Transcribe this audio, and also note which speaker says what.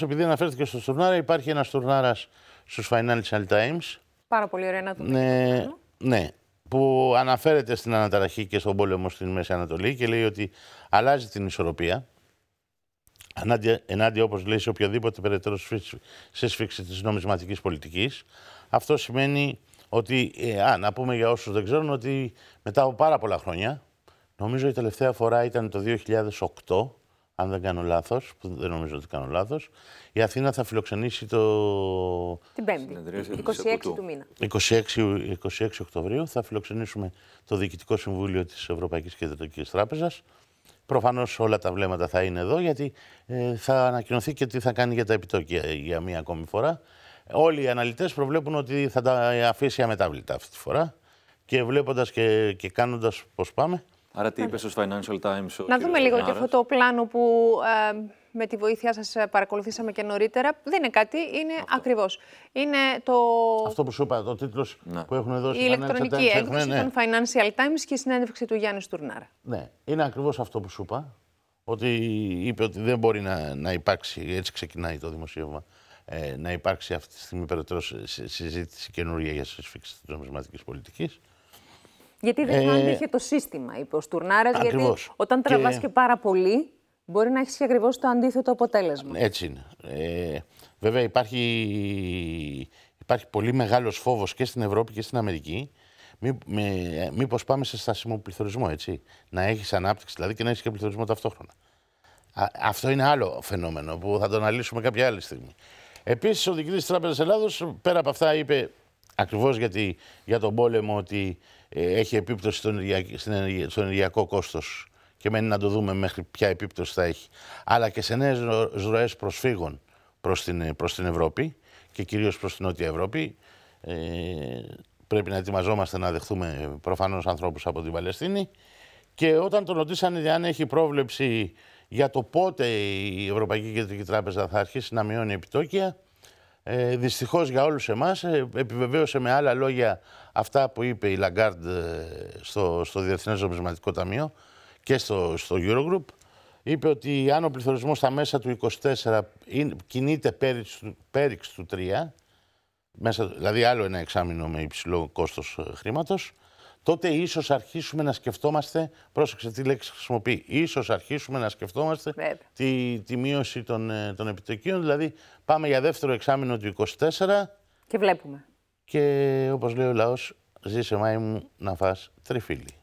Speaker 1: Επειδή αναφέρθηκε στο τουρνάρα, υπάρχει ένας τουρνάρα στους Financial Times.
Speaker 2: Πάρα πολύ ωραία να
Speaker 1: το ναι, ναι, που αναφέρεται στην αναταραχή και στον πόλεμο στην Μέση Ανατολή και λέει ότι αλλάζει την ισορροπία. Ενάντια, ενάντια όπως λέει, σε οποιοδήποτε περαιτέρω σφίξη της νομισματικής πολιτικής. Αυτό σημαίνει ότι, ε, α, να πούμε για όσους δεν ξέρουν, ότι μετά από πάρα πολλά χρόνια, νομίζω η τελευταία φορά ήταν το 2008, αν δεν κάνω λάθος, που δεν νομίζω ότι κάνω λάθος, η Αθήνα θα φιλοξενήσει το. Την
Speaker 2: Πέμπτη. 26 του μήνα.
Speaker 1: 26, 26 Οκτωβρίου θα φιλοξενήσουμε το Διοικητικό Συμβούλιο της Ευρωπαϊκής Κεντρικής Τράπεζας. Προφανώς όλα τα βλέμματα θα είναι εδώ, γιατί ε, θα ανακοινωθεί και τι θα κάνει για τα επιτόκια για μία ακόμη φορά. Όλοι οι αναλυτές προβλέπουν ότι θα τα αφήσει αμετάβλητα αυτή τη φορά. Και βλέποντας και, και κάνοντας πώς πάμε, Άρα τι είπες στο Financial Times ο Να δούμε λίγο και αυτό το
Speaker 2: πλάνο που ε, με τη βοήθειά σας ε, παρακολουθήσαμε και νωρίτερα. Δεν είναι κάτι, είναι αυτό. ακριβώς. Είναι το... Αυτό
Speaker 1: που σου είπα, το τίτλος ναι. που έχουν δώσει. Η ηλεκτρονική έκδοση ναι, των
Speaker 2: Financial Times και η συνέντευξη του Γιάννης Στουρνάρα.
Speaker 1: Ναι, είναι ακριβώς αυτό που σου είπα. Ότι είπε ότι δεν μπορεί να, να υπάρξει, έτσι ξεκινάει το δημοσίευμα, ε, να υπάρξει αυτή τη στιγμή περαιτέρω συζήτηση καινούργια για συσφίξη της νομισματικής πολιτικής.
Speaker 2: Γιατί δεν ε... το σύστημα, είπε ο Στουρνάρας. Γιατί όταν τραβάς και... και πάρα πολύ, μπορεί να έχεις ακριβώς το αντίθετο αποτέλεσμα.
Speaker 1: Έτσι είναι. Ε, βέβαια, υπάρχει, υπάρχει πολύ μεγάλος φόβος και στην Ευρώπη και στην Αμερική. Μή, με, ε, μήπως πάμε σε στασιμό πληθωρισμό, έτσι. Να έχεις ανάπτυξη δηλαδή και να έχεις και πληθωρισμό ταυτόχρονα. αυτό είναι άλλο φαινόμενο που θα το αναλύσουμε κάποια άλλη στιγμή. Επίσης, ο διοικητής της Τράπεζας Ελλάδος, πέρα από αυτά, είπε ακριβώς γιατί, για τον πόλεμο ότι ε, έχει επίπτωση στον, ενεργειακό, στον κόστος και μένει να το δούμε μέχρι ποια επίπτωση θα έχει, αλλά και σε νέες ροές προσφύγων προς την, την Ευρώπη και κυρίως προς την Νότια Ευρώπη. Ε, πρέπει να ετοιμαζόμαστε να δεχθούμε προφανώς ανθρώπους από την Παλαιστίνη και όταν τον ρωτήσανε αν έχει πρόβλεψη για το πότε η Ευρωπαϊκή Κεντρική Τράπεζα θα αρχίσει να μειώνει επιτόκια, ε, Δυστυχώς για όλους εμάς ε, επιβεβαίωσε με άλλα λόγια αυτά που είπε η Λαγκάρντ ε, στο, στο Διεθνές Νομισματικό Ταμείο και στο, στο Eurogroup. Είπε ότι αν ο πληθωρισμός στα μέσα του 24 κινείται πέριξ, του 3, μέσα, δηλαδή άλλο ένα εξάμεινο με υψηλό κόστος ε, χρήματος, τότε ίσως αρχίσουμε να σκεφτόμαστε. Πρόσεξε τι λέξη χρησιμοποιεί. σω αρχίσουμε να σκεφτόμαστε τη, μείωση των, ε, των επιτοκίων. Δηλαδή, πάμε για δεύτερο εξάμεινο του 24. Και βλέπουμε. Και όπως λέει ο λαός, ζήσε μάη μου να φας τριφύλι.